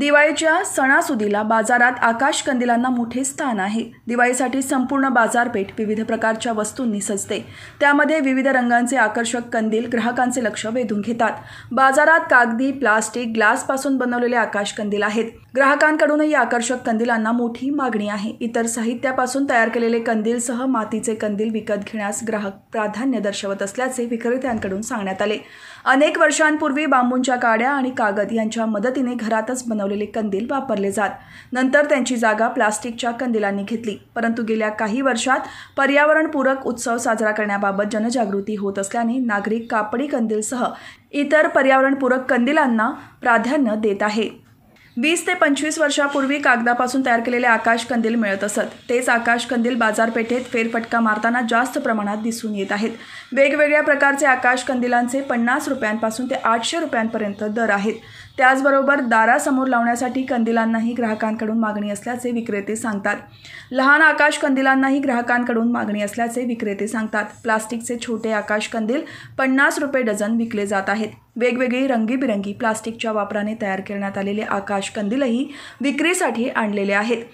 दिवाळीच्या सणासुदीला बाजारात आकाश कंदिलांना मोठे स्थान आहे दिवाळीसाठी संपूर्ण बाजारपेठ विविध प्रकारच्या वस्तूंनी सजते त्यामध्ये विविध रंगांचे आकर्षक कंदील ग्राहकांचे लक्ष वेधून घेतात बाजारात कागदी प्लास्टिक ग्लासपासून बनवलेले आकाश कंदील आहेत ग्राहकांकडूनही आकर्षक कंदिलांना मोठी मागणी आहे इतर साहित्यापासून तयार केलेले कंदीलसह मातीचे कंदील विकत घेण्यास ग्राहक प्राधान्य दर्शवत असल्याचे विक्रेत्यांकडून सांगण्यात आले अनेक वर्षांपूर्वी बांबूंच्या काड्या आणि कागद यांच्या मदतीने घरातच बनव बनवलेले कंदील वापरले जात नंतर त्यांची जागा प्लास्टिकच्या कंदिलांनी घेतली परंतु गेल्या काही वर्षात पर्यावरणपूरक उत्सव साजरा करण्याबाबत जनजागृती होत असल्याने नागरिक कापडी कंदीलसह इतर पर्यावरणपूरक कंदिलांना प्राधान्य देत आहे वीस ते पंचवीस वर्षापूर्वी कागदापासून तयार केलेले आकाश कंदील मिळत असत तेच आकाश कंदील बाजारपेठेत फेरफटका मारताना जास्त प्रमाणात दिसून येत आहेत वेगवेगळ्या प्रकारचे आकाश कंदिलांचे पन्नास रुपयांपासून ते आठशे रुपयांपर्यंत दर आहेत त्याचबरोबर दारासमोर लावण्यासाठी कंदिलांनाही ग्राहकांकडून मागणी असल्याचे विक्रेते सांगतात लहान आकाश कंदिलांनाही ग्राहकांकडून मागणी असल्याचे विक्रेते सांगतात प्लास्टिकचे छोटे आकाश कंदील पन्नास रुपये डझन विकले जात आहेत वेगवेगळी रंगीबिरंगी प्लास्टिकच्या वापराने तयार करण्यात आलेले आकाश कंदीलही विक्रीसाठी आणलेले आहेत